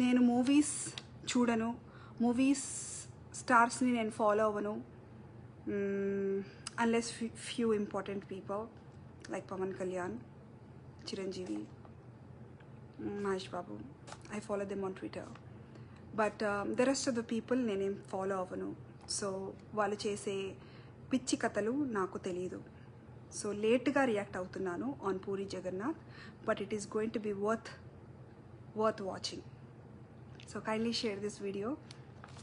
నేను మూవీస్ చూడను మూవీస్ స్టార్స్ని నేను ఫాలో అవ్వను unless few important people like Pawan Kalyan Chiranjeevi Mahesh Babu I follow them on Twitter but the rest of the people నేనేం follow అవ్వను so వాళ్ళు చేసే పిచ్చి కథలు నాకు తెలియదు సో లేట్గా రియాక్ట్ అవుతున్నాను on Puri Jagannath but it is going to be worth worth watching so kindly share this video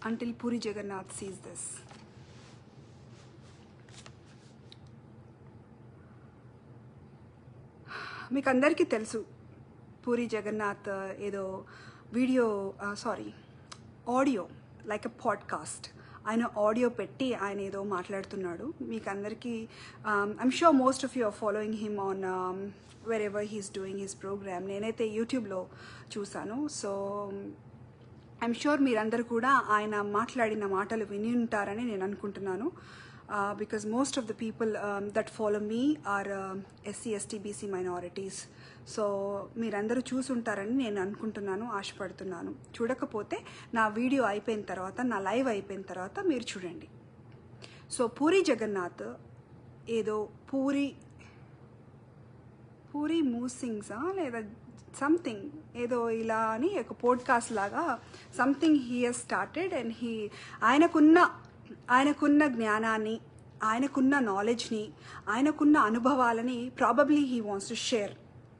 until Puri Jagannath sees this. మీకు అందరికీ తెలుసు పూరి జగన్నాథ్ uh, ఏదో video sorry audio like a podcast ఆయన ఆడియో పెట్టి ఆయన ఏదో మాట్లాడుతున్నాడు మీకు అందరికీ I'm sure most of you are following him on wherever he's doing his programme నేనైతే యూట్యూబ్లో చూశాను సో um, ఐఎమ్ షూర్ మీరందరూ కూడా ఆయన మాట్లాడిన మాటలు విని ఉంటారని నేను అనుకుంటున్నాను because most of the people that follow me are SC ST BC minorities so మీరందరూ చూసుంటారని నేను అనుకుంటున్నాను ఆశపడుతున్నాను చూడకపోతే నా వీడియో అయిపోయిన తర్వాత నా లైవ్ అయిపోయిన తర్వాత మీరు చూడండి సో పూరి జగన్నాథ్ ఏదో పూరి పూరి మూసింగ్సా లేదా సంథింగ్ ఏదో ఇలా అని ఒక పోడ్కాస్ట్ లాగా something he he's started and he ఆయనకున్న ఆయనకున్న జ్ఞానాన్ని ఆయనకున్న నాలెడ్జ్ని ఆయనకున్న అనుభవాలని probably he wants to share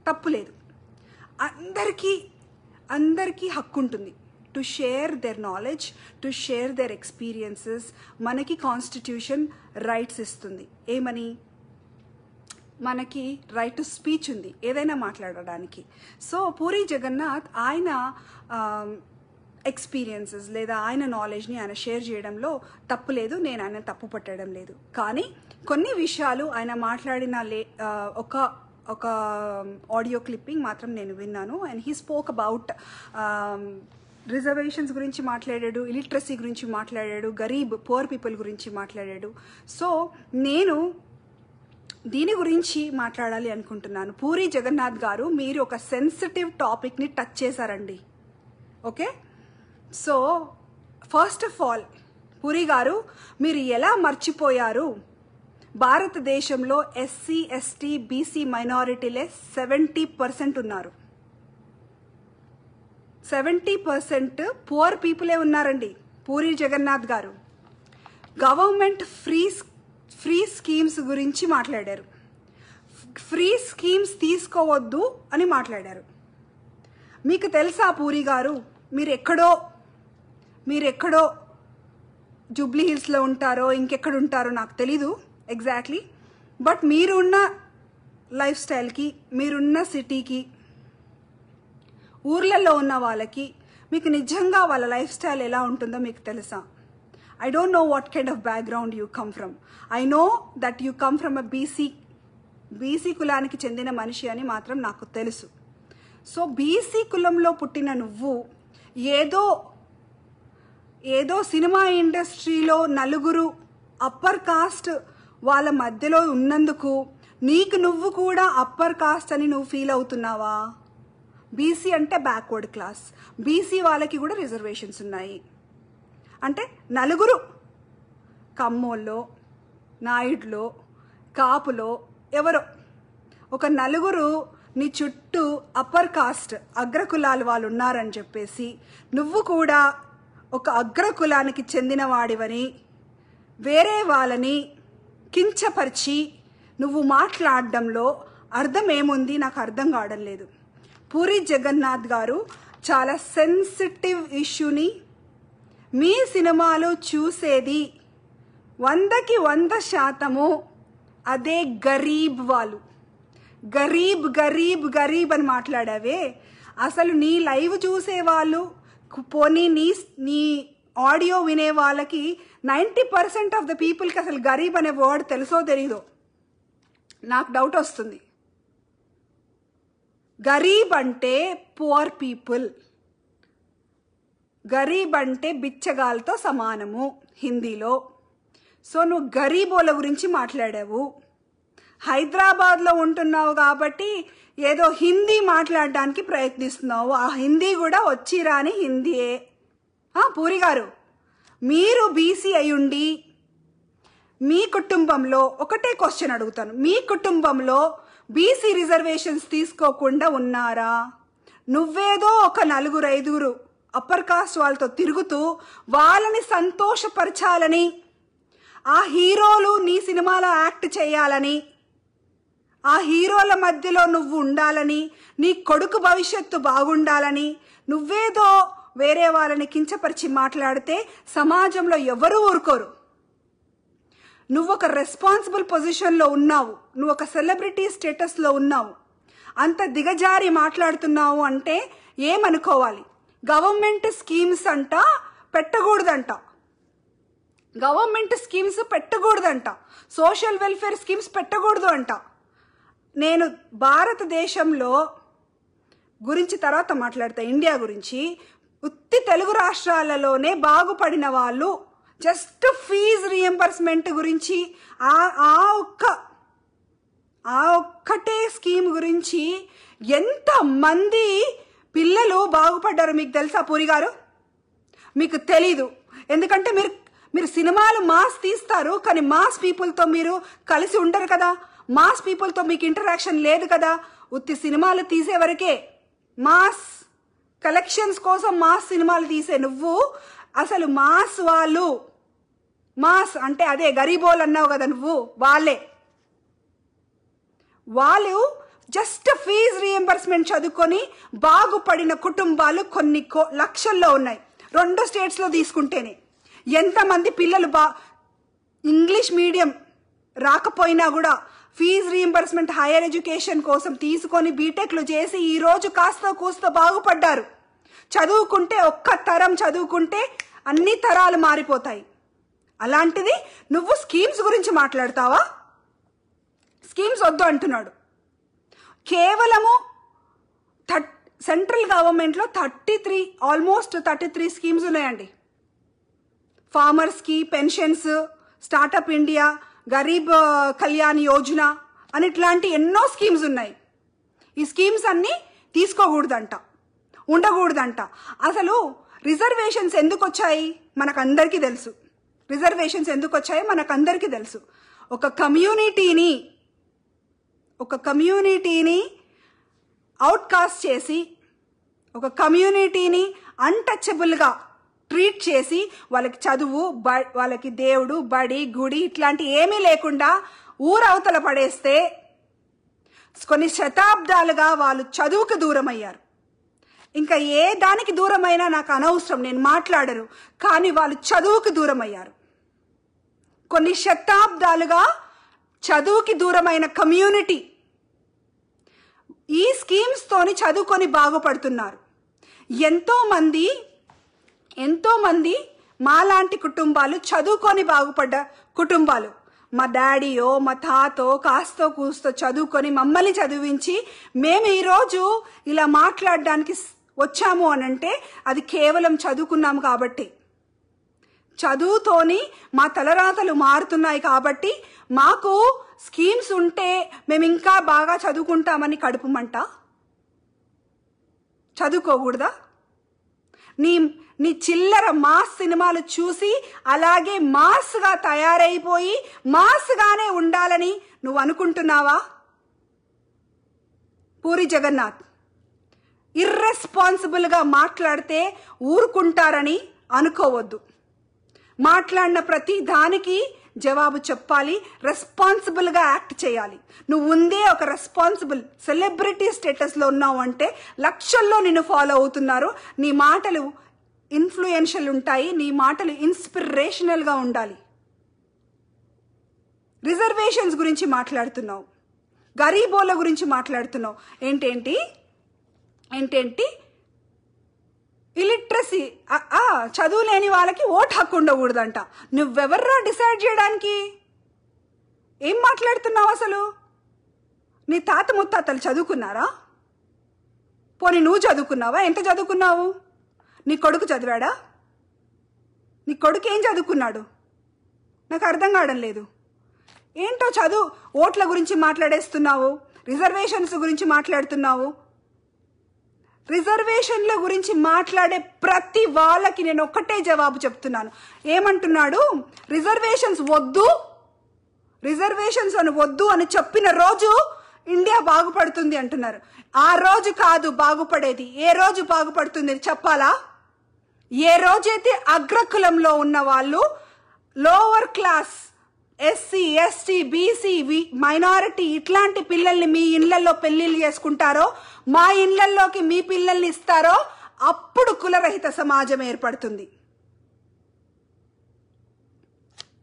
తప్పు లేదు అందరికీ అందరికీ హక్కు ఉంటుంది to share their knowledge to share their experiences మనకి కాన్స్టిట్యూషన్ రైట్స్ ఇస్తుంది ఏమని మనకి రైట్ టు స్పీచ్ ఉంది ఏదైనా మాట్లాడడానికి సో పూరి జగన్నాథ్ ఆయన ఎక్స్పీరియన్సెస్ లేదా ఆయన నాలెడ్జ్ని ఆయన షేర్ చేయడంలో తప్పు లేదు నేను ఆయన తప్పు పట్టడం లేదు కానీ కొన్ని విషయాలు ఆయన మాట్లాడిన లే ఒక ఒక ఆడియో క్లిప్పింగ్ మాత్రం నేను విన్నాను and he spoke about reservations గురించి మాట్లాడాడు ఇలిటరసీ గురించి మాట్లాడాడు గరీబ్ పువర్ పీపుల్ గురించి మాట్లాడాడు సో నేను దీని గురించి మాట్లాడాలి అనుకుంటున్నాను పూరి జగన్నాథ్ గారు మీరు ఒక సెన్సిటివ్ టాపిక్ని టచ్ చేశారండి okay so first of all Puri garu మీరు ఎలా మర్చిపోయారు భారతదేశంలో ఎస్సీ ఎస్టీ బీసీ మైనారిటీలే సెవెంటీ పర్సెంట్ ఉన్నారు సెవెంటీ పర్సెంట్ పువర్ పీపులే ఉన్నారండి పూరి జగన్నాథ్ గారు గవర్నమెంట్ ఫ్రీ ఫ్రీ స్కీమ్స్ గురించి మాట్లాడారు ఫ్రీ స్కీమ్స్ తీసుకోవద్దు అని మాట్లాడారు మీకు తెలుసా పూరి గారు మీరెక్కడో మీరెక్కడో జూబ్లీ హిల్స్లో ఉంటారో ఇంకెక్కడ ఉంటారో నాకు తెలీదు ఎగ్జాక్ట్లీ బట్ మీరున్న లైఫ్ స్టైల్కి మీరున్న సిటీకి ఊర్లలో ఉన్న వాళ్ళకి మీకు నిజంగా వాళ్ళ లైఫ్ స్టైల్ ఎలా ఉంటుందో మీకు తెలుసా I don't know what kind of background you come from I know that you come from a BC BC కులానికి చెందిన మనిషి అని మాత్రం నాకు తెలుసు సో బీసీ కులంలో పుట్టిన నువ్వు ఏదో ఏదో సినిమా ఇండస్ట్రీలో నలుగురు అప్పర్ కాస్ట్ వాళ్ళ మధ్యలో ఉన్నందుకు నీకు నువ్వు కూడా అప్పర్ కాస్ట్ అని నువ్వు ఫీల్ అవుతున్నావా బీసీ అంటే బ్యాక్వర్డ్ క్లాస్ బీసీ వాళ్ళకి కూడా రిజర్వేషన్స్ ఉన్నాయి అంటే నలుగురు కమ్మోళ్ళో నాయుడులో కాపులో ఎవరో ఒక నలుగురు నీ చుట్టూ అప్పర్ కాస్ట్ అగ్రకులాలు వాళ్ళు ఉన్నారని చెప్పేసి నువ్వు కూడా ఒక అగ్రకులానికి చెందినవాడివని వేరే వాళ్ళని కించపరిచి నువ్వు మాట్లాడడంలో అర్థం ఏముంది నాకు అర్థం కావడం లేదు పూరి జగన్నాథ్ గారు చాలా సెన్సిటివ్ ఇష్యూని మీ సినిమాలో చూసేది వందకి వంద శాతము అదే గరీబ్ వాళ్ళు గరీబ్ గరీబ్ గరీబ్ అని మాట్లాడావే అసలు నీ లైవ్ చూసేవాళ్ళు పోనీ నీ నీ ఆడియో వినే వాళ్ళకి నైంటీ పర్సెంట్ ఆఫ్ ద పీపుల్కి అసలు గరీబ్ అనే వర్డ్ తెలుసో తెలీదో నాకు డౌట్ వస్తుంది గరీబ్ అంటే పువర్ పీపుల్ గరీబ్ అంటే బిచ్చగాలతో సమానము హిందీలో సో నువ్వు గరీబోల గురించి మాట్లాడావు హైదరాబాద్లో ఉంటున్నావు కాబట్టి ఏదో హిందీ మాట్లాడడానికి ప్రయత్నిస్తున్నావు ఆ హిందీ కూడా వచ్చిరాని హిందీయే పూరి గారు మీరు బీసీ అయ్యుండి మీ కుటుంబంలో ఒకటే క్వశ్చన్ అడుగుతాను మీ కుటుంబంలో బీసీ రిజర్వేషన్స్ తీసుకోకుండా ఉన్నారా నువ్వేదో ఒక నలుగురు ఐదుగురు అప్పర్ కాస్ట్ వాళ్ళతో తిరుగుతూ వాళ్ళని సంతోషపరచాలని ఆ హీరోలు నీ సినిమాలో యాక్ట్ చేయాలని ఆ హీరోల మధ్యలో నువ్వు ఉండాలని నీ కొడుకు భవిష్యత్తు బాగుండాలని నువ్వేదో వేరే వాళ్ళని కించపరిచి మాట్లాడితే సమాజంలో ఎవరూ ఊరుకోరు నువ్వు ఒక రెస్పాన్సిబుల్ పొజిషన్లో ఉన్నావు నువ్వు ఒక సెలబ్రిటీ స్టేటస్లో ఉన్నావు అంత దిగజారి మాట్లాడుతున్నావు అంటే ఏమనుకోవాలి గవర్నమెంట్ స్కీమ్స్ అంట పెట్టకూడదంట గవర్నమెంట్ స్కీమ్స్ పెట్టకూడదంట సోషల్ వెల్ఫేర్ స్కీమ్స్ పెట్టకూడదు అంట నేను భారతదేశంలో గురించి తర్వాత మాట్లాడతా ఇండియా గురించి ఉత్తి తెలుగు రాష్ట్రాలలోనే బాగుపడిన వాళ్ళు జస్ట్ ఫీజు రియంబర్స్మెంట్ గురించి ఆ ఆ ఒక్క ఆ ఒక్కటే స్కీమ్ గురించి ఎంతమంది పిల్లలు బాగుపడ్డారు మీకు తెలుసా పూరి గారు మీకు తెలీదు ఎందుకంటే మీరు మీరు సినిమాలు మాస్ తీస్తారు కానీ మాస్ పీపుల్తో మీరు కలిసి ఉండరు కదా మాస్ పీపుల్తో మీకు ఇంటరాక్షన్ లేదు కదా ఉత్తి సినిమాలు తీసే వరకే మాస్ కలెక్షన్స్ కోసం మాస్ సినిమాలు తీసే నువ్వు అసలు మాస్ వాళ్ళు మాస్ అంటే అదే గరీబోల్ అన్నావు కదా నువ్వు వాళ్ళే వాళ్ళు జస్ట్ ఫీజు రీఎంబర్స్మెంట్ చదువుకొని బాగుపడిన కుటుంబాలు కొన్ని లక్షల్లో ఉన్నాయి రెండు స్టేట్స్లో తీసుకుంటేనే ఎంతమంది పిల్లలు బా ఇంగ్లీష్ మీడియం రాకపోయినా కూడా ఫీజు రీఎంబర్స్మెంట్ హైయర్ ఎడ్యుకేషన్ కోసం తీసుకొని బీటెక్లు చేసి ఈరోజు కాస్త కూస్త బాగుపడ్డారు చదువుకుంటే ఒక్క తరం చదువుకుంటే అన్ని తరాలు మారిపోతాయి అలాంటిది నువ్వు స్కీమ్స్ గురించి మాట్లాడతావా స్కీమ్స్ వద్దు అంటున్నాడు కేవలము థర్ట్ సెంట్రల్ గవర్నమెంట్లో thirty three almost thirty three schemes ఉన్నాయండి ఫార్మర్స్కి pensions startup India Garib Kalyan Yojana అని ఇట్లాంటి ఎన్నో స్కీమ్స్ ఉన్నాయి ఈ స్కీమ్స్ అన్నీ తీసుకోకూడదంట ఉండకూడదంట అసలు రిజర్వేషన్స్ ఎందుకు వచ్చాయి మనకందరికీ తెలుసు రిజర్వేషన్స్ ఎందుకు వచ్చాయో మనకందరికీ తెలుసు ఒక కమ్యూనిటీని ఒక కమ్యూనిటీని అవుట్కాస్ట్ చేసి ఒక కమ్యూనిటీని అన్టచబుల్గా ట్రీట్ చేసి వాళ్ళకి చదువు బ వాళ్ళకి దేవుడు బడి గుడి ఇట్లాంటి ఏమీ లేకుండా ఊరవతల పడేస్తే కొన్ని శతాబ్దాలుగా వాళ్ళు చదువుకు దూరం అయ్యారు ఇంకా ఏ దానికి దూరమైనా నాకు అనవసరం నేను మాట్లాడరు కానీ వాళ్ళు చదువుకు దూరం అయ్యారు కొన్ని శతాబ్దాలుగా చదువుకి దూరమైన కమ్యూనిటీ ఈ స్కీమ్స్తోని చదువుకొని బాగుపడుతున్నారు ఎంతోమంది ఎంతోమంది మాలాంటి కుటుంబాలు చదువుకొని బాగుపడ్డ కుటుంబాలు మా డాడీయో మా తాతో కాస్తో కూస్తో చదువుకొని మమ్మల్ని చదివించి మేము ఈరోజు ఇలా మాట్లాడడానికి వచ్చాము అని అంటే అది కేవలం చదువుకున్నాము కాబట్టి చదువుతోని మా తలరాతలు మారుతున్నాయి కాబట్టి మాకు స్కీమ్స్ ఉంటే మేము ఇంకా బాగా చదువుకుంటామని కడుపుమంట చదువుకోకూడదా నీ నీ చిల్లర మాస్ సినిమాలు చూసి అలాగే మాస్గా తయారైపోయి మాస్గానే ఉండాలని నువ్వు అనుకుంటున్నావా పూరి జగన్నాథ్ ఇర్రెస్పాన్సిబుల్గా మాట్లాడితే ఊరుకుంటారని అనుకోవద్దు మాట్లాడిన ప్రతి దానికి జవాబు చెప్పాలి రెస్పాన్సిబుల్గా యాక్ట్ చేయాలి నువ్వు ఉందే ఒక రెస్పాన్సిబుల్ సెలబ్రిటీ స్టేటస్లో ఉన్నావు అంటే లక్షల్లో నిన్ను ఫాలో అవుతున్నారు నీ మాటలు ఇన్ఫ్లుయెన్షియల్ ఉంటాయి నీ మాటలు ఇన్స్పిరేషనల్గా ఉండాలి రిజర్వేషన్స్ గురించి మాట్లాడుతున్నావు గరీబోల గురించి మాట్లాడుతున్నావు ఏంటేంటి ఏంటేంటి ఇలిటరసీ చదువు లేని వాళ్ళకి ఓట్ హక్కు ఉండకూడదంట నువ్వెవర్రా డిసైడ్ చేయడానికి ఏం మాట్లాడుతున్నావు అసలు నీ తాత ముత్తాతలు చదువుకున్నారా పోనీ నువ్వు చదువుకున్నావా ఎంత చదువుకున్నావు నీ కొడుకు చదివాడా నీ కొడుకు ఏం చదువుకున్నాడు నాకు అర్థం కావడం లేదు ఏంటో చదువు ఓట్ల గురించి మాట్లాడేస్తున్నావు రిజర్వేషన్స్ గురించి మాట్లాడుతున్నావు రిజర్వేషన్ల గురించి మాట్లాడే ప్రతి వాళ్ళకి నేను ఒక్కటే జవాబు చెప్తున్నాను ఏమంటున్నాడు రిజర్వేషన్స్ వద్దు రిజర్వేషన్స్ అని వద్దు అని చెప్పిన రోజు ఇండియా బాగుపడుతుంది అంటున్నారు ఆ రోజు కాదు బాగుపడేది ఏ రోజు బాగుపడుతుంది చెప్పాలా ఏ రోజైతే అగ్రకులంలో ఉన్న వాళ్ళు lower class SC ST BC minority ఇట్లాంటి పిల్లల్ని మీ ఇళ్లలో పెళ్లిళ్ళు చేసుకుంటారో మా ఇళ్లలోకి మీ పిల్లల్ని ఇస్తారో అప్పుడు కులరహిత సమాజం ఏర్పడుతుంది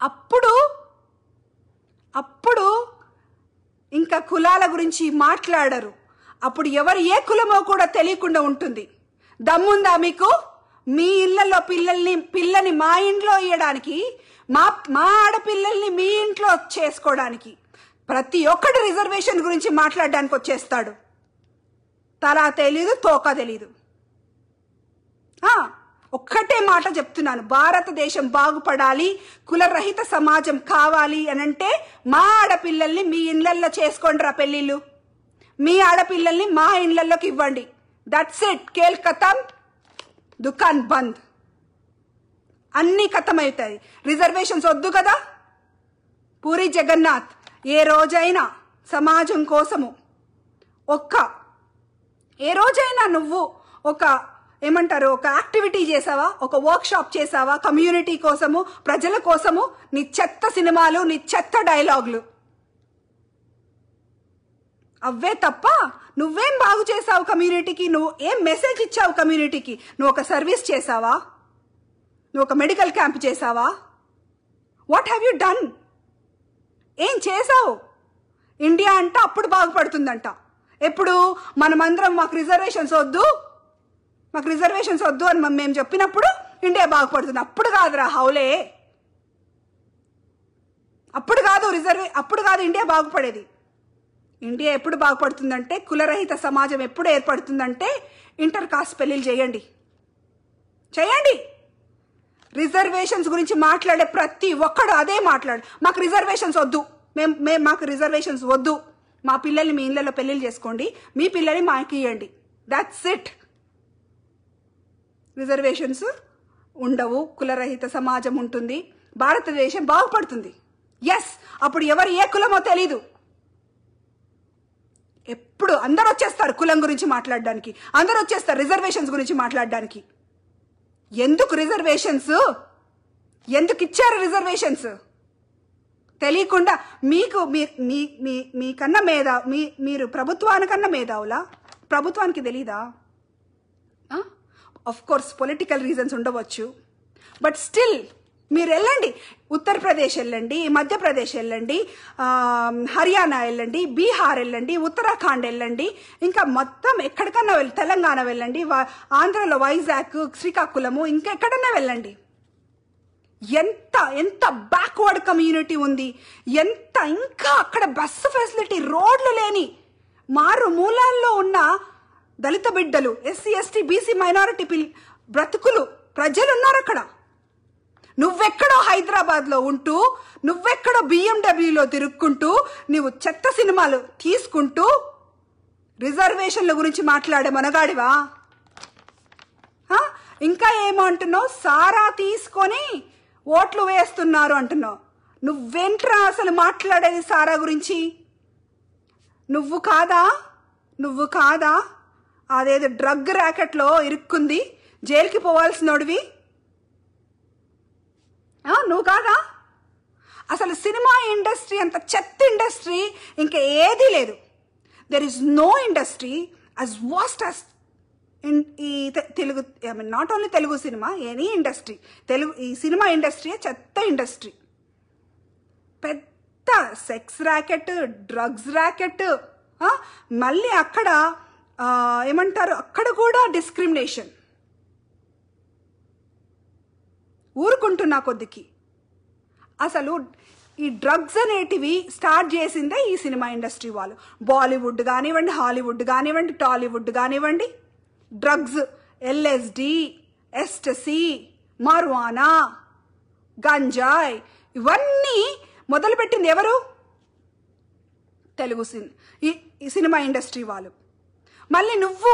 అప్పుడు అప్పుడు ఇంకా కులాల గురించి మాట్లాడరు అప్పుడు ఎవరు ఏ కులమో కూడా తెలియకుండా ఉంటుంది దమ్ముందా మీకు మీ ఇళ్లలో పిల్లల్ని పిల్లని మా ఇంట్లో ఇయ్యడానికి మా మా ఆడపిల్లల్ని మీ ఇంట్లో చేసుకోవడానికి ప్రతి ఒక్కటి రిజర్వేషన్ గురించి మాట్లాడడానికి వచ్చేస్తాడు తల తెలీదు తోక తెలీదు ఒక్కటే మాట చెప్తున్నాను భారతదేశం బాగుపడాలి కులరహిత సమాజం కావాలి అని అంటే మా ఆడపిల్లల్ని మీ ఇళ్ళల్లో చేసుకోండి రా పెళ్ళిళ్ళు మీ ఆడపిల్లల్ని మా ఇళ్ళల్లోకి ఇవ్వండి దట్స్ ఇట్ కేల్ కథం దుకాన్ బంద్ అన్నీ అవుతాయి రిజర్వేషన్స్ వద్దు కదా పూరి జగన్నాథ్ ఏ రోజైనా సమాజం కోసము ఒక్క ఏ రోజైనా నువ్వు ఒక ఏమంటారు ఒక యాక్టివిటీ చేసావా ఒక వర్క్షాప్ చేసావా కమ్యూనిటీ కోసము ప్రజల కోసము నీ చెత్త సినిమాలు నీ చెత్త డైలాగులు అవే తప్ప నువ్వేం బాగు చేసావు కమ్యూనిటీకి నువ్వు ఏం మెసేజ్ ఇచ్చావు కమ్యూనిటీకి నువ్వు ఒక సర్వీస్ చేసావా నువ్వు ఒక మెడికల్ క్యాంప్ చేసావా వాట్ హ్యావ్ యూ డన్ ఏం చేసావు ఇండియా అంట అప్పుడు బాగుపడుతుందంట ఎప్పుడు మనమందరం మాకు రిజర్వేషన్స్ వద్దు మాకు రిజర్వేషన్స్ వద్దు అని మేము చెప్పినప్పుడు ఇండియా బాగుపడుతుంది అప్పుడు కాదురా హౌలే అప్పుడు కాదు రిజర్వే అప్పుడు కాదు ఇండియా బాగుపడేది ఇండియా ఎప్పుడు బాగుపడుతుందంటే కులరహిత సమాజం ఎప్పుడు ఏర్పడుతుందంటే ఇంటర్ కాస్ట్ పెళ్ళిళ్ళు చేయండి చేయండి రిజర్వేషన్స్ గురించి మాట్లాడే ప్రతి ఒక్కడు అదే మాట్లాడు మాకు రిజర్వేషన్స్ వద్దు మేము మేము మాకు రిజర్వేషన్స్ వద్దు మా పిల్లల్ని మీ ఇళ్ళలో పెళ్లిళ్ళు చేసుకోండి మీ పిల్లల్ని మాకు ఇవ్వండి దాట్స్ ఇట్ రిజర్వేషన్స్ ఉండవు కులరహిత సమాజం ఉంటుంది భారతదేశం బాగుపడుతుంది ఎస్ అప్పుడు ఎవరు ఏ కులమో తెలీదు ఎప్పుడు అందరూ వచ్చేస్తారు కులం గురించి మాట్లాడడానికి అందరూ వచ్చేస్తారు రిజర్వేషన్స్ గురించి మాట్లాడడానికి ఎందుకు రిజర్వేషన్స్ ఎందుకు ఇచ్చారు రిజర్వేషన్స్ తెలియకుండా మీకు మీ మీ మీ కన్నా మేధా మీ మీరు ప్రభుత్వానికన్నా మేధావులా ప్రభుత్వానికి తెలీదా ఆఫ్ కోర్స్ పొలిటికల్ రీజన్స్ ఉండవచ్చు బట్ స్టిల్ మీరు వెళ్ళండి ఉత్తరప్రదేశ్ వెళ్ళండి మధ్యప్రదేశ్ వెళ్ళండి హర్యానా వెళ్ళండి బీహార్ వెళ్ళండి ఉత్తరాఖండ్ వెళ్ళండి ఇంకా మొత్తం ఎక్కడికన్నా వెళ్ళి తెలంగాణ వెళ్ళండి ఆంధ్రలో వైజాగ్ శ్రీకాకుళము ఇంకా ఎక్కడన్నా వెళ్ళండి ఎంత ఎంత బ్యాక్వర్డ్ కమ్యూనిటీ ఉంది ఎంత ఇంకా అక్కడ బస్సు ఫెసిలిటీ రోడ్లు లేని మారు మూలాల్లో ఉన్న దళిత బిడ్డలు ఎస్సీ ఎస్టీ బీసీ మైనారిటీ పిల్ బ్రతుకులు ఉన్నారు అక్కడ నువ్వెక్కడో హైదరాబాద్లో ఉంటూ నువ్వెక్కడో బిఎండబ్ల్యూలో తిరుక్కుంటూ నువ్వు చెత్త సినిమాలు తీసుకుంటూ రిజర్వేషన్ల గురించి మాట్లాడే మనగాడివా ఇంకా ఏమంటున్నావు సారా తీసుకొని ఓట్లు వేస్తున్నారు అంటున్నావు నువ్వెంట్రా అసలు మాట్లాడేది సారా గురించి నువ్వు కాదా నువ్వు కాదా అదేదో డ్రగ్ ర్యాకెట్లో ఇరుక్కుంది జైలుకి పోవాల్సినోడివి నువ్వు కాదా అసలు సినిమా ఇండస్ట్రీ అంత చెత్త ఇండస్ట్రీ ఇంకా ఏదీ లేదు there is no industry as vast as in ఈ Telugu I mean not only Telugu cinema any industry Telugu ఈ సినిమా ఇండస్ట్రీ చెత్త ఇండస్ట్రీ పెద్ద సెక్స్ ర్యాకెట్ డ్రగ్స్ ర్యాకెట్ మళ్ళీ అక్కడ ఏమంటారు అక్కడ కూడా డిస్క్రిమినేషన్ ఊరుకుంటున్నా కొద్దికి అసలు ఈ డ్రగ్స్ అనేటివి స్టార్ట్ చేసిందే ఈ సినిమా ఇండస్ట్రీ వాళ్ళు బాలీవుడ్ కానివ్వండి హాలీవుడ్ కానివ్వండి టాలీవుడ్ కానివ్వండి డ్రగ్స్ ఎల్ఎస్డి ఎస్టసి మర్వానా గంజాయ్ ఇవన్నీ మొదలుపెట్టింది ఎవరు తెలుగు ఈ సినిమా ఇండస్ట్రీ వాళ్ళు మళ్ళీ నువ్వు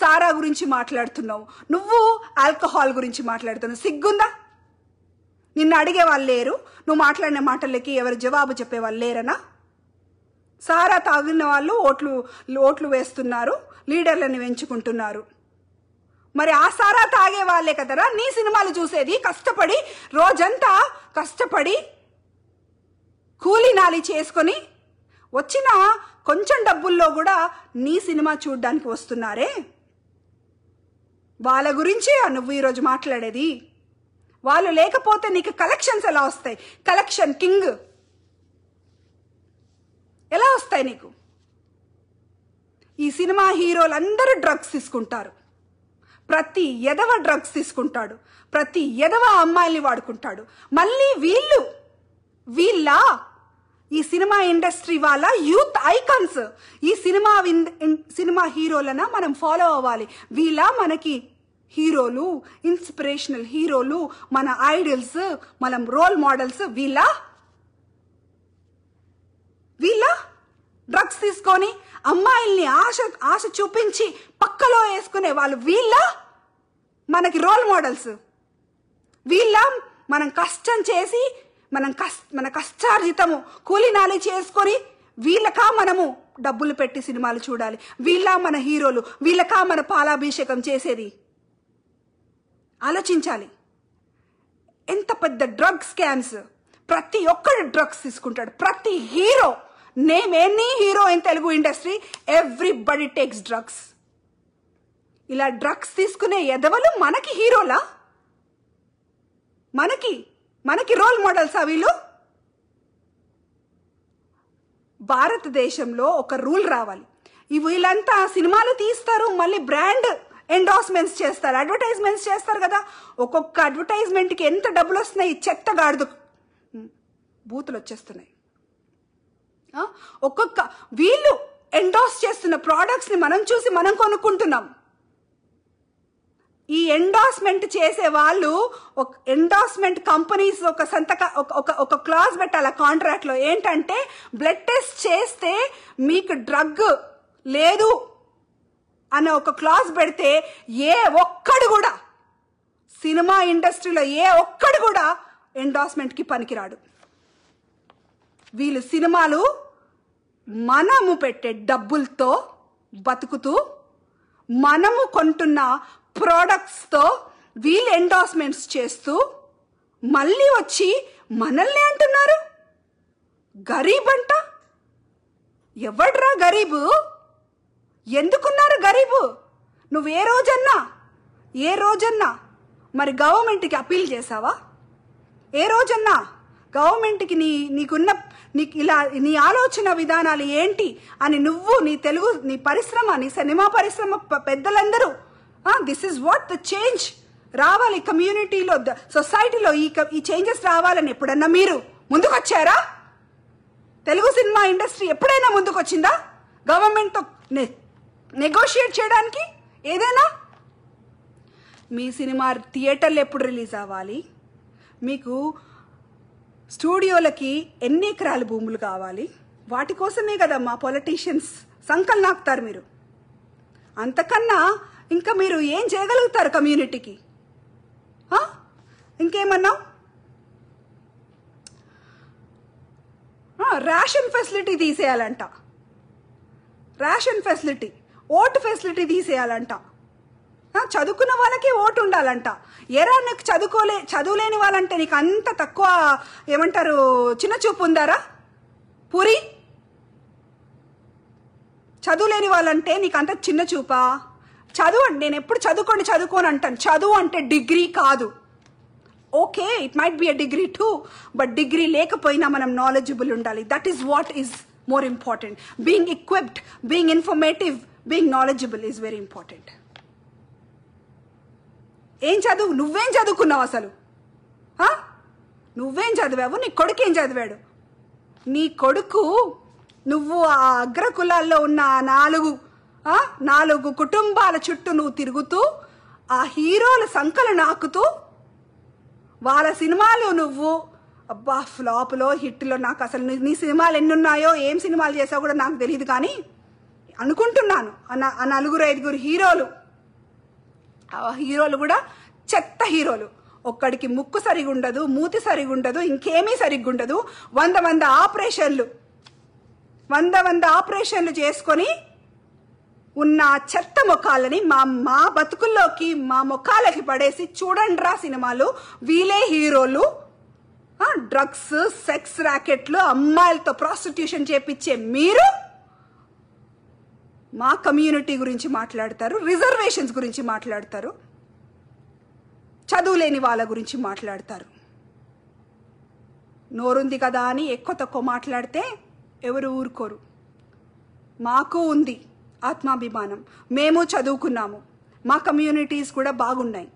సారా గురించి మాట్లాడుతున్నావు నువ్వు ఆల్కహాల్ గురించి మాట్లాడుతున్నావు సిగ్గుందా నిన్ను వాళ్ళు లేరు నువ్వు మాట్లాడిన మాటలకి ఎవరు జవాబు చెప్పేవాళ్ళు లేరనా సారా తాగిన వాళ్ళు ఓట్లు ఓట్లు వేస్తున్నారు లీడర్లను వెంచుకుంటున్నారు మరి ఆ సారా తాగే వాళ్ళే కదరా నీ సినిమాలు చూసేది కష్టపడి రోజంతా కష్టపడి కూలీనాలి చేసుకొని వచ్చిన కొంచెం డబ్బుల్లో కూడా నీ సినిమా చూడ్డానికి వస్తున్నారే వాళ్ళ గురించే నువ్వు ఈరోజు మాట్లాడేది వాళ్ళు లేకపోతే నీకు కలెక్షన్స్ ఎలా వస్తాయి కలెక్షన్ కింగ్ ఎలా వస్తాయి నీకు ఈ సినిమా హీరోలు అందరూ డ్రగ్స్ తీసుకుంటారు ప్రతి ఎదవ డ్రగ్స్ తీసుకుంటాడు ప్రతి ఎదవ అమ్మాయిల్ని వాడుకుంటాడు మళ్ళీ వీళ్ళు వీళ్ళ ఈ సినిమా ఇండస్ట్రీ వాళ్ళ యూత్ ఐకాన్స్ ఈ సినిమా సినిమా హీరోలన మనం ఫాలో అవ్వాలి వీళ్ళ మనకి హీరోలు ఇన్స్పిరేషనల్ హీరోలు మన ఐడల్స్ మనం రోల్ మోడల్స్ వీళ్ళ వీళ్ళ డ్రగ్స్ తీసుకొని అమ్మాయిల్ని ఆశ ఆశ చూపించి పక్కలో వేసుకునే వాళ్ళు వీళ్ళ మనకి రోల్ మోడల్స్ వీళ్ళ మనం కష్టం చేసి మనం కష్ట మన కష్టార్జితము కూలినాలి చేసుకొని వీళ్ళకా మనము డబ్బులు పెట్టి సినిమాలు చూడాలి వీళ్ళ మన హీరోలు వీళ్ళకా మన పాలాభిషేకం చేసేది ఆలోచించాలి ఎంత పెద్ద డ్రగ్ స్కామ్స్ ప్రతి ఒక్కరు డ్రగ్స్ తీసుకుంటాడు ప్రతి hero name any hero in Telugu industry everybody takes drugs ఇలా డ్రగ్స్ తీసుకునే ఎదవలు మనకి హీరోలా మనకి మనకి రోల్ మోడల్సా వీళ్ళు భారతదేశంలో ఒక రూల్ రావాలి వీళ్ళంతా సినిమాలు తీస్తారు మళ్ళీ బ్రాండ్ ఎండోర్స్మెంట్స్ చేస్తారు అడ్వర్టైజ్మెంట్స్ చేస్తారు కదా ఒక్కొక్క అడ్వర్టైజ్మెంట్కి ఎంత డబ్బులు వస్తున్నాయి చెత్త గాడుదు బూతులు వచ్చేస్తున్నాయి ఒక్కొక్క వీళ్ళు ఎండోర్స్ చేస్తున్న ప్రోడక్ట్స్ని మనం చూసి మనం కొనుక్కుంటున్నాం ఈ ఎండోస్మెంట్ చేసే వాళ్ళు ఒక ఎండోస్మెంట్ కంపెనీస్ ఒక సంతక ఒక ఒక క్లాజ్ పెట్టాలి కాంట్రాక్ట్లో ఏంటంటే బ్లడ్ టెస్ట్ చేస్తే మీకు డ్రగ్ లేదు అన్న ఒక క్లాస్ పెడితే ఏ ఒక్కడు కూడా సినిమా ఇండస్ట్రీలో ఏ ఒక్కడు కూడా ఎండాస్మెంట్కి పనికిరాడు వీళ్ళు సినిమాలు మనము పెట్టే డబ్బులతో బతుకుతూ మనము కొంటున్న ప్రోడక్ట్స్తో వీళ్ళు ఎండాస్మెంట్స్ చేస్తూ మళ్ళీ వచ్చి మనల్ని అంటున్నారు గరీబ్ అంట ఎవడ్రా గరీబు ఎందుకున్నారు గరీబు నువ్వు ఏ రోజన్నా ఏ రోజన్నా మరి గవర్నమెంట్కి అప్పీల్ చేసావా ఏ రోజన్నా గవర్నమెంట్కి నీ నీకున్న నీ ఇలా నీ ఆలోచన విధానాలు ఏంటి అని నువ్వు నీ తెలుగు నీ పరిశ్రమ నీ సినిమా పరిశ్రమ పెద్దలందరూ this is what the change రావాలి కమ్యూనిటీలో సొసైటీలో ఈ ఈ చేంజెస్ రావాలని ఎప్పుడన్నా మీరు ముందుకొచ్చారా తెలుగు సినిమా ఇండస్ట్రీ ఎప్పుడైనా ముందుకొచ్చిందా గవర్నమెంట్తో నెగోషియేట్ చేయడానికి ఏదైనా మీ సినిమా థియేటర్లు ఎప్పుడు రిలీజ్ అవ్వాలి మీకు స్టూడియోలకి ఎన్ని ఎకరాలు భూములు కావాలి వాటి కోసమే కదమ్మా పొలిటీషియన్స్ సంకల్ నాకుతారు మీరు అంతకన్నా ఇంకా మీరు ఏం చేయగలుగుతారు కమ్యూనిటీకి ఇంకేమన్నా రేషన్ ఫెసిలిటీ తీసేయాలంట రేషన్ ఫెసిలిటీ ఓటు ఫెసిలిటీ తీసేయాలంట చదువుకున్న వాళ్ళకి ఓటు ఉండాలంట ఎరా నాకు చదువుకోలే చదువులేని వాళ్ళంటే నీకు అంత తక్కువ ఏమంటారు చిన్న చూపు ఉందారా పూరి చదువులేని వాళ్ళంటే నీకు అంత చిన్న చూపా చదువు అండి నేను ఎప్పుడు చదువుకోండి చదువుకోని అంటాను చదువు అంటే డిగ్రీ కాదు okay it might be a degree too but degree లేకపోయినా మనం నాలెడ్జబుల్ ఉండాలి that is what is more important being equipped being informative being knowledgeable is very important ఏం చదువు నువ్వేం చదువుకున్నావు అసలు నువ్వేం చదివావు నీ కొడుకు ఏం చదివాడు నీ కొడుకు నువ్వు ఆ అగ్ర కులాల్లో ఉన్న నాలుగు నాలుగు కుటుంబాల చుట్టూ నువ్వు తిరుగుతూ ఆ హీరోల సంకలు నాకుతూ వాళ్ళ సినిమాలు నువ్వు అబ్బా ఫ్లాప్లో హిట్లో నాకు అసలు నీ సినిమాలు ఎన్ని ఉన్నాయో ఏం సినిమాలు చేసావు కూడా నాకు తెలియదు కానీ అనుకుంటున్నాను ఆ నలుగురు ఐదుగురు హీరోలు ఆ హీరోలు కూడా చెత్త హీరోలు ఒక్కడికి ముక్కు సరిగుండదు మూతి సరిగుండదు ఇంకేమీ సరిగ్గుండదు వంద వంద ఆపరేషన్లు వంద వంద ఆపరేషన్లు చేసుకొని ఉన్న చెత్త ముఖాలని మా మా బతుకుల్లోకి మా ముఖాలకి పడేసి చూడండ్రా సినిమాలు వీలే హీరోలు డ్రగ్స్ సెక్స్ ర్యాకెట్లు అమ్మాయిలతో ప్రాస్టిట్యూషన్ చేపించే మీరు మా కమ్యూనిటీ గురించి మాట్లాడతారు రిజర్వేషన్స్ గురించి మాట్లాడతారు చదువు లేని వాళ్ళ గురించి మాట్లాడతారు నోరుంది కదా అని ఎక్కువ తక్కువ మాట్లాడితే ఎవరు ఊరుకోరు మాకు ఉంది ఆత్మాభిమానం మేము చదువుకున్నాము మా కమ్యూనిటీస్ కూడా బాగున్నాయి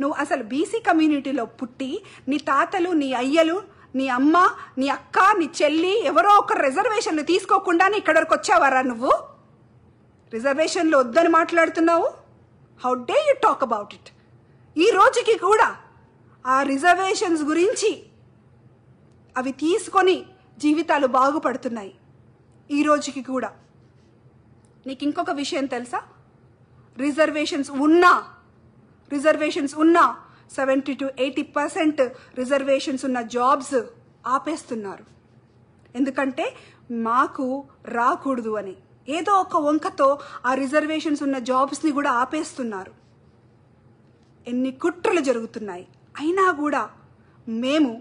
నువ్వు అసలు బీసీ కమ్యూనిటీలో పుట్టి నీ తాతలు నీ అయ్యలు నీ అమ్మ నీ అక్క నీ చెల్లి ఎవరో ఒక రిజర్వేషన్లు తీసుకోకుండానే వరకు వచ్చావారా నువ్వు రిజర్వేషన్లు వద్దని మాట్లాడుతున్నావు how dare you talk about it ఈ రోజుకి కూడా ఆ రిజర్వేషన్స్ గురించి అవి తీసుకొని జీవితాలు బాగుపడుతున్నాయి ఈ రోజుకి కూడా నీకు ఇంకొక విషయం తెలుసా రిజర్వేషన్స్ ఉన్నా రిజర్వేషన్స్ ఉన్నా seventy to eighty percent reservations ఉన్న జాబ్స్ ఆపేస్తున్నారు ఎందుకంటే మాకు రాకూడదు అని ఏదో ఒక వంకతో ఆ రిజర్వేషన్స్ ఉన్న జాబ్స్ని కూడా ఆపేస్తున్నారు ఎన్ని కుట్రలు జరుగుతున్నాయి అయినా కూడా మేము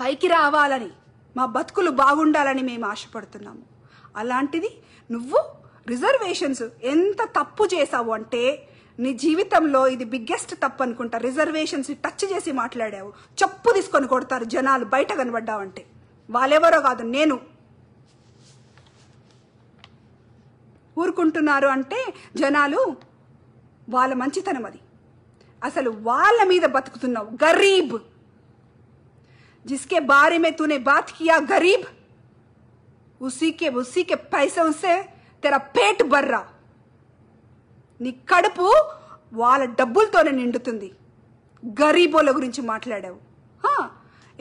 పైకి రావాలని మా బతుకులు బాగుండాలని మేము ఆశపడుతున్నాము అలాంటిది నువ్వు రిజర్వేషన్స్ ఎంత తప్పు చేసావు అంటే నీ జీవితంలో ఇది బిగ్గెస్ట్ తప్పు అనుకుంటా రిజర్వేషన్స్ టచ్ చేసి మాట్లాడావు చెప్పు తీసుకొని కొడతారు జనాలు బయట కనబడ్డావంటే వాళ్ళెవరో కాదు నేను ఊరుకుంటున్నారు అంటే జనాలు వాళ్ళ మంచితనం అది అసలు వాళ్ళ మీద బతుకుతున్నావు గరీబ్ జిస్కే బారే మే తూనే బాత్ కియా గరీబ్ ఉసీకే ఉసీకే పైసం వస్తే తెర పేట్ బర్రా నీ కడుపు వాళ్ళ డబ్బులతోనే నిండుతుంది గరీబోల గురించి మాట్లాడావు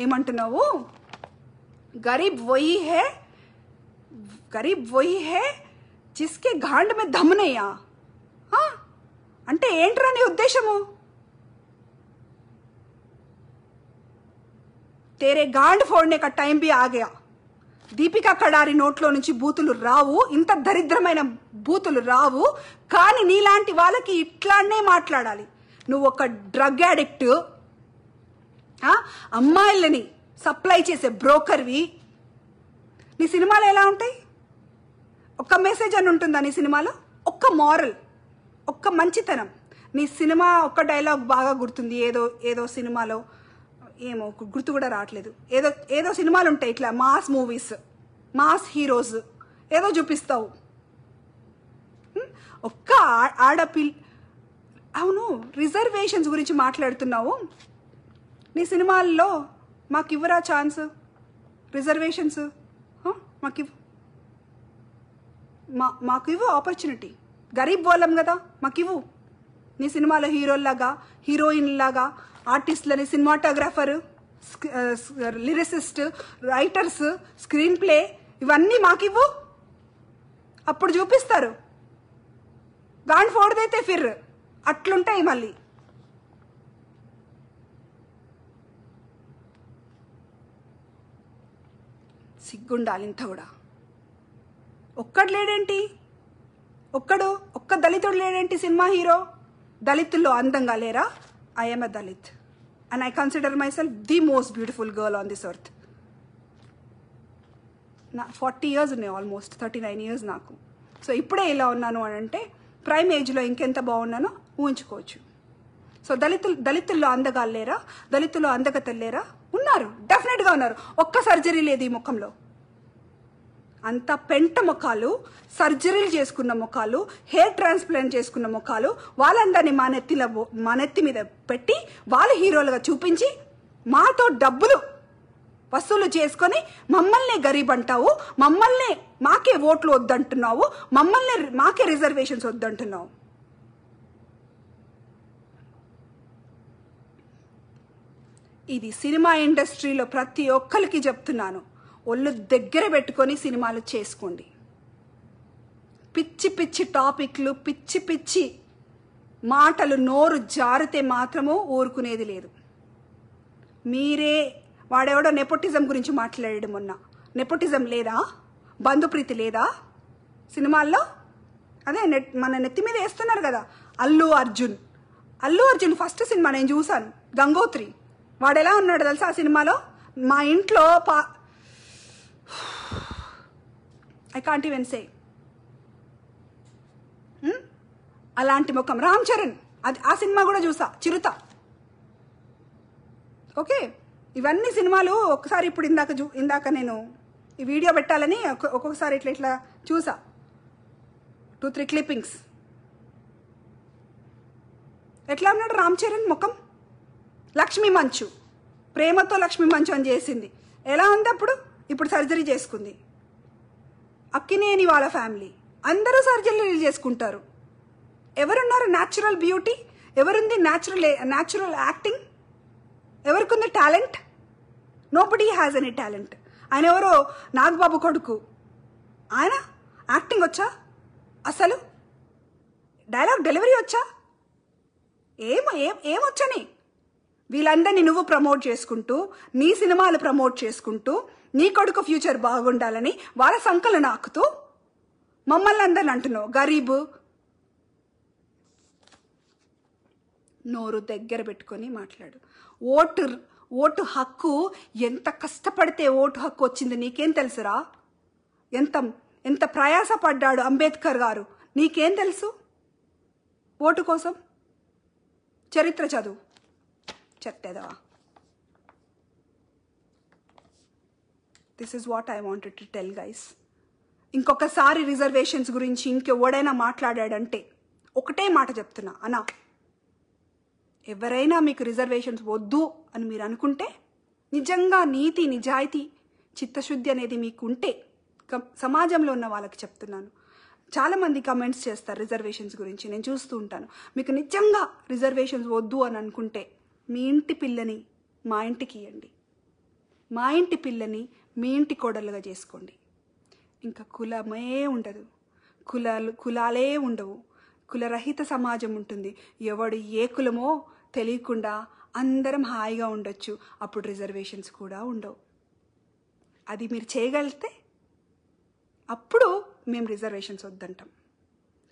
ఏమంటున్నావు గరీబ్ వయ్యి హే గరీబ్ వయ్యి హే చిస్కే గాండ్ మీద దమ్మునయ్యా అంటే ఏంట్రా నీ ఉద్దేశము తేరే గాండ్ ఫోడ్నే టైం బి ఆగయా దీపిక కడారి నోట్లో నుంచి బూతులు రావు ఇంత దరిద్రమైన బూతులు రావు కానీ నీలాంటి వాళ్ళకి ఇట్లానే మాట్లాడాలి నువ్వు ఒక డ్రగ్ యాడిక్ట్ అమ్మాయిలని సప్లై చేసే బ్రోకర్వి నీ సినిమాలు ఎలా ఉంటాయి ఒక్క మెసేజ్ అని ఉంటుందా నీ సినిమాలో ఒక్క మారల్ ఒక్క మంచితనం నీ సినిమా ఒక్క డైలాగ్ బాగా గుర్తుంది ఏదో ఏదో సినిమాలో ఏమో గుర్తు కూడా రావట్లేదు ఏదో ఏదో సినిమాలు ఉంటాయి ఇట్లా మాస్ మూవీస్ మాస్ హీరోస్ ఏదో చూపిస్తావు ఒక్క ఆడపిల్ అవును రిజర్వేషన్స్ గురించి మాట్లాడుతున్నావు నీ సినిమాల్లో మాకు ఇవ్వరా ఛాన్స్ రిజర్వేషన్స్ మాకు ఇవ్వ మా మాకు ఇవ్వు ఆపర్చునిటీ గరీబ్ వాళ్ళం కదా మాకు ఇవ్వు నీ సినిమాలో హీరోల్లాగా లాగా ఆర్టిస్ట్లని cinematographer lyricist writers screenplay ఇవన్నీ మాకివ్వు అప్పుడు చూపిస్తారు గాండ్ ఫోర్దైతే ఫిర్ అట్లుంటాయి మళ్ళీ సిగ్గుండాలి ఇంత కూడా ఒక్కడు లేడేంటి ఒక్కడు ఒక్క దళితుడు లేడేంటి సినిమా హీరో దళితుల్లో అందంగా లేరా I'm a Dalit and I consider myself the most beautiful girl on this earth నా ఫార్టీ ఇయర్స్ ఉన్నాయి ఆల్మోస్ట్ థర్టీ నైన్ ఇయర్స్ నాకు సో ఇప్పుడే ఇలా ఉన్నాను అని అంటే ప్రైమ్ ఏజ్లో ఇంకెంత బాగున్నానో ఊహించుకోవచ్చు సో దళితులు దళితుల్లో లేరా దళితుల్లో లేరా ఉన్నారు డెఫినెట్గా ఉన్నారు ఒక్క సర్జరీ లేదు ఈ ముఖంలో అంతా పెంట ముఖాలు సర్జరీలు చేసుకున్న ముఖాలు హెయిర్ ట్రాన్స్ప్లాంట్ చేసుకున్న ముఖాలు వాళ్ళందరినీ మా నెత్తిలో మా నెత్తి మీద పెట్టి వాళ్ళు హీరోలుగా చూపించి మాతో డబ్బులు వసూలు చేసుకొని మమ్మల్ని గరీబ్ అంటావు మమ్మల్ని మాకే ఓట్లు వద్దంటున్నావు మమ్మల్ని మాకే రిజర్వేషన్స్ వద్దంటున్నావు ఇది సినిమా ఇండస్ట్రీలో ప్రతి ఒక్కరికి చెప్తున్నాను ఒళ్ళు దగ్గర పెట్టుకొని సినిమాలు చేసుకోండి పిచ్చి పిచ్చి టాపిక్లు పిచ్చి పిచ్చి మాటలు నోరు జారితే మాత్రము ఊరుకునేది లేదు మీరే వాడెవడో నెపోటిజం గురించి మాట్లాడాడు మొన్న నెపోటిజం లేదా బంధుప్రీతి లేదా సినిమాల్లో అదే నెట్ మన నెత్తి మీద వేస్తున్నారు కదా అల్లు అర్జున్ అల్లు అర్జున్ ఫస్ట్ సినిమా నేను చూశాను గంగోత్రి వాడు ఎలా ఉన్నాడు తెలుసా ఆ సినిమాలో మా ఇంట్లో పా ఐ కాంట్ ఈవెన్ సే అలాంటి ముఖం రామ్ చరణ్ అది ఆ సినిమా కూడా చూసా చిరుత ఓకే ఇవన్నీ సినిమాలు ఒకసారి ఇప్పుడు ఇందాక చూ ఇందాక నేను ఈ వీడియో పెట్టాలని ఒక్కొక్కసారి ఇట్లా ఇట్లా చూసా టూ త్రీ క్లిప్పింగ్స్ ఎట్లా ఉన్నాడు రామ్ చరణ్ ముఖం లక్ష్మీ మంచు ప్రేమతో లక్ష్మీ మంచు అని చేసింది ఎలా ఉంది అప్పుడు ఇప్పుడు సర్జరీ చేసుకుంది అక్కినేని వాళ్ళ ఫ్యామిలీ అందరూ సర్జరీలు చేసుకుంటారు ఎవరున్నారు న్యాచురల్ బ్యూటీ ఎవరుంది న్యాచురల్ న్యాచురల్ యాక్టింగ్ ఎవరికుంది talent body has any talent ఆయన ఎవరో నాగబాబు కొడుకు ఆయన యాక్టింగ్ వచ్చా అసలు డైలాగ్ డెలివరీ వచ్చా ఏం ఏం ఏమొచ్చని వీళ్ళందరినీ నువ్వు ప్రమోట్ చేసుకుంటూ నీ సినిమాలు ప్రమోట్ చేసుకుంటూ నీ కొడుకు ఫ్యూచర్ బాగుండాలని వాళ్ళ సంకలు నాకుతూ మమ్మల్ని అందరిని అంటున్నావు గరీబ్ నోరు దగ్గర పెట్టుకొని మాట్లాడు ఓటు ఓటు హక్కు ఎంత కష్టపడితే ఓటు హక్కు వచ్చింది నీకేం తెలుసురా ఎంత ఎంత ప్రయాసపడ్డాడు అంబేద్కర్ గారు నీకేం తెలుసు ఓటు కోసం చరిత్ర చదువు చెత్తేదవా this is what I wanted to tell guys ఇంకొకసారి రిజర్వేషన్స్ గురించి ఇంకెవడైనా మాట్లాడాడంటే ఒకటే మాట చెప్తున్నా అనా ఎవరైనా మీకు రిజర్వేషన్స్ వద్దు అని మీరు అనుకుంటే నిజంగా నీతి నిజాయితీ చిత్తశుద్ధి అనేది మీకు ఉంటే సమాజంలో ఉన్న వాళ్ళకి చెప్తున్నాను చాలామంది కమెంట్స్ చేస్తారు రిజర్వేషన్స్ గురించి నేను చూస్తూ ఉంటాను మీకు నిజంగా రిజర్వేషన్స్ వద్దు అని అనుకుంటే మీ ఇంటి పిల్లని మా ఇంటికి ఇవ్వండి మా ఇంటి పిల్లని మీ ఇంటి కోడలుగా చేసుకోండి ఇంకా కులమే ఉండదు కులాలు కులాలే ఉండవు కులరహిత సమాజం ఉంటుంది ఎవడు ఏ కులమో తెలియకుండా అందరం హాయిగా ఉండొచ్చు అప్పుడు రిజర్వేషన్స్ కూడా ఉండవు అది మీరు చేయగలిగితే అప్పుడు మేము రిజర్వేషన్స్ వద్దంటాం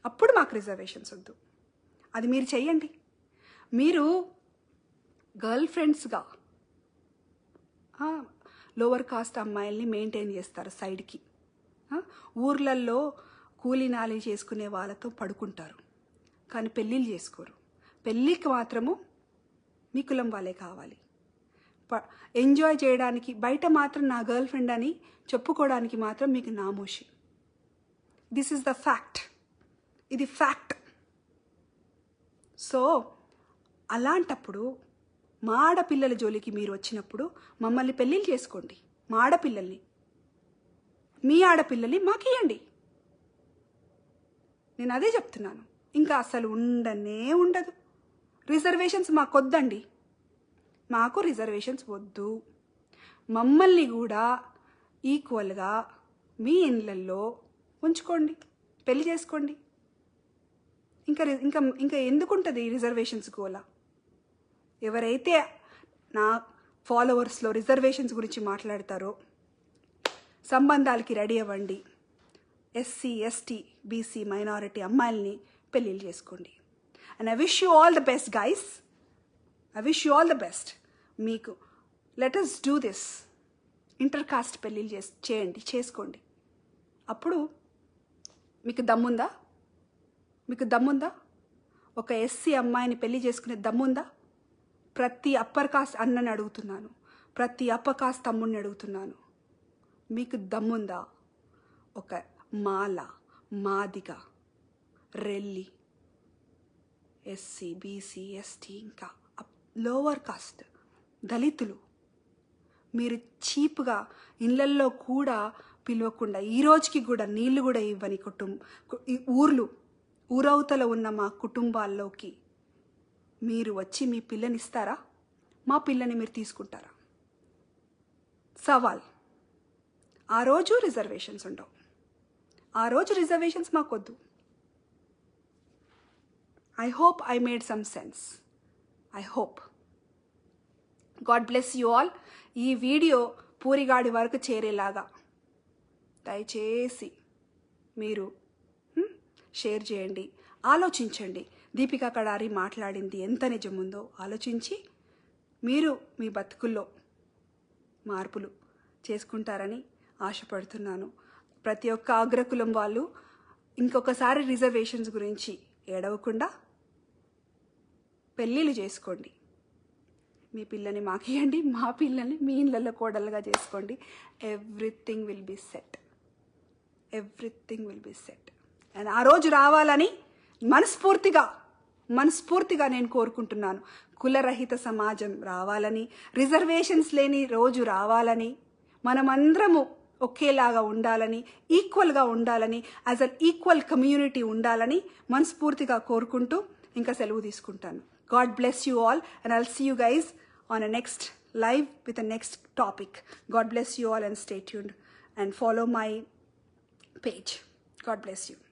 అప్పుడు మాకు రిజర్వేషన్స్ వద్దు అది మీరు చేయండి మీరు గర్ల్ ఫ్రెండ్స్గా లోవర్ కాస్ట్ అమ్మాయిల్ని మెయింటైన్ చేస్తారు సైడ్కి ఊర్లల్లో నాలి చేసుకునే వాళ్ళతో పడుకుంటారు కానీ పెళ్ళిళ్ళు చేసుకోరు పెళ్ళికి మాత్రము మీ కులం వాళ్ళే కావాలి ఎంజాయ్ చేయడానికి బయట మాత్రం నా గర్ల్ ఫ్రెండ్ అని చెప్పుకోవడానికి మాత్రం మీకు నామోషి దిస్ ఈజ్ ద ఫ్యాక్ట్ ఇది ఫ్యాక్ట్ సో అలాంటప్పుడు మా ఆడపిల్లల జోలికి మీరు వచ్చినప్పుడు మమ్మల్ని పెళ్ళిళ్ళు చేసుకోండి మా ఆడపిల్లల్ని మీ ఆడపిల్లల్ని మాకియండి నేను అదే చెప్తున్నాను ఇంకా అసలు ఉండనే ఉండదు రిజర్వేషన్స్ మాకొద్దండి మాకు రిజర్వేషన్స్ వద్దు మమ్మల్ని కూడా ఈక్వల్గా మీ ఇండ్లల్లో ఉంచుకోండి పెళ్లి చేసుకోండి ఇంకా ఇంకా ఇంకా ఎందుకుంటుంది రిజర్వేషన్స్ గోలా ఎవరైతే నా ఫాలోవర్స్లో రిజర్వేషన్స్ గురించి మాట్లాడతారో సంబంధాలకి రెడీ అవ్వండి ఎస్సీ ఎస్టీ బీసీ మైనారిటీ అమ్మాయిల్ని పెళ్ళిళ్ళు చేసుకోండి and I wish you all the best guys I wish you all the best మీకు let's do this inter caste పెళ్ళిళ్ళు చేసి చేయండి చేసుకోండి అప్పుడు మీకు దమ్ముందా మీకు దమ్ముందా ఒక ఎస్సీ అమ్మాయిని పెళ్ళి చేసుకునే దమ్ముందా ప్రతి అప్పర్ కాస్ట్ అన్నని అడుగుతున్నాను ప్రతి అప్పర్ కాస్ట్ తమ్ముడిని అడుగుతున్నాను మీకు దమ్ముందా ఒక Mala Madiga Relli SC BC ST ఇంకా లోవర్ కాస్ట్ దళితులు మీరు చీప్గా ఇళ్ళల్లో కూడా పిలవకుండా ఈ రోజుకి కూడా నీళ్లు కూడా ఇవ్వని కుటుంబ ఊర్లు ఊరవతల ఉన్న మా కుటుంబాల్లోకి మీరు వచ్చి మీ పిల్లనిస్తారా మా పిల్లని మీరు తీసుకుంటారా సవాల్ ఆ రోజు రిజర్వేషన్స్ ఉండవు ఆ రోజు రిజర్వేషన్స్ మాకొద్దు I hope I made some sense I hope God bless you all ఈ వీడియో పూరిగాడి వరకు చేరేలాగా దయచేసి మీరు షేర్ hm, చేయండి ఆలోచించండి దీపికా కడారి మాట్లాడింది ఎంత నిజముందో ఆలోచించి మీరు మీ బతుకుల్లో మార్పులు చేసుకుంటారని ఆశపడుతున్నాను ప్రతి ఒక్క ఆగ్రకులం వాళ్ళు ఇంకొకసారి రిజర్వేషన్స్ గురించి ఏడవకుండా పెళ్ళిళ్ళు చేసుకోండి మీ పిల్లని మాకియండి మా పిల్లని మీ ఇళ్ళల్లో కోడలుగా చేసుకోండి everything will be set everything will be set and ఆ రోజు రావాలని మనస్ఫూర్తిగా మనస్ఫూర్తిగా నేను కోరుకుంటున్నాను కులరహిత సమాజం రావాలని రిజర్వేషన్స్ లేని రోజు రావాలని మనమందరము ఒకేలాగా ఉండాలని ఈక్వల్గా ఉండాలని యాజ్ అన్ ఈక్వల్ కమ్యూనిటీ ఉండాలని మనస్ఫూర్తిగా కోరుకుంటూ ఇంకా సెలవు తీసుకుంటాను God bless you all and I'll see you guys on a next live with a next topic God bless you all and state and follow my page God bless you